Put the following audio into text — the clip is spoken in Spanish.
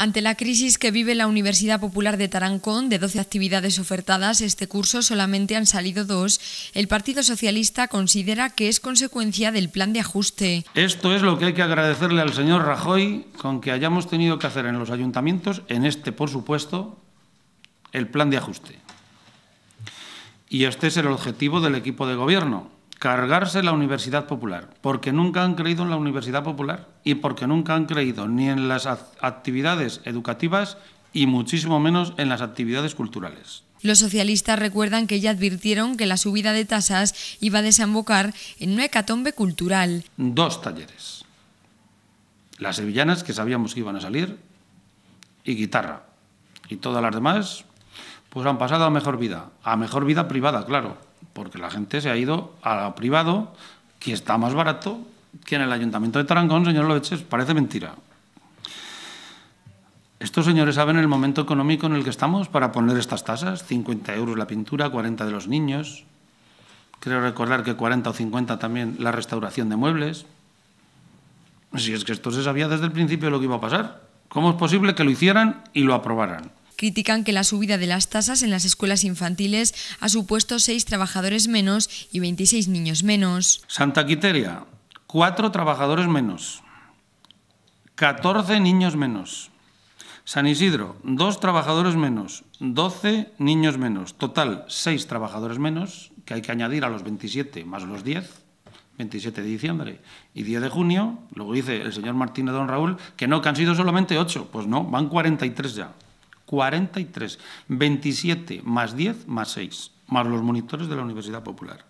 Ante la crisis que vive la Universidad Popular de Tarancón, de 12 actividades ofertadas este curso solamente han salido dos, el Partido Socialista considera que es consecuencia del plan de ajuste. Esto es lo que hay que agradecerle al señor Rajoy con que hayamos tenido que hacer en los ayuntamientos, en este por supuesto, el plan de ajuste. Y este es el objetivo del equipo de gobierno, cargarse la Universidad Popular, porque nunca han creído en la Universidad Popular y porque nunca han creído ni en las actividades educativas y muchísimo menos en las actividades culturales. Los socialistas recuerdan que ya advirtieron que la subida de tasas iba a desembocar en una hecatombe cultural. Dos talleres. Las sevillanas, que sabíamos que iban a salir, y guitarra. Y todas las demás, pues han pasado a mejor vida. A mejor vida privada, claro porque la gente se ha ido a privado, que está más barato que en el Ayuntamiento de Tarancón, señor Loeches, parece mentira. Estos señores saben el momento económico en el que estamos para poner estas tasas, 50 euros la pintura, 40 de los niños, creo recordar que 40 o 50 también la restauración de muebles. Si es que esto se sabía desde el principio lo que iba a pasar, ¿cómo es posible que lo hicieran y lo aprobaran? Critican que la subida de las tasas en las escuelas infantiles ha supuesto seis trabajadores menos y 26 niños menos. Santa Quiteria, cuatro trabajadores menos, 14 niños menos. San Isidro, dos trabajadores menos, 12 niños menos. Total, seis trabajadores menos, que hay que añadir a los 27 más los 10. 27 de diciembre y 10 de junio, luego dice el señor Martínez Don Raúl que no, que han sido solamente ocho. Pues no, van 43 ya. 43, 27 más 10 más 6, más los monitores de la Universidad Popular.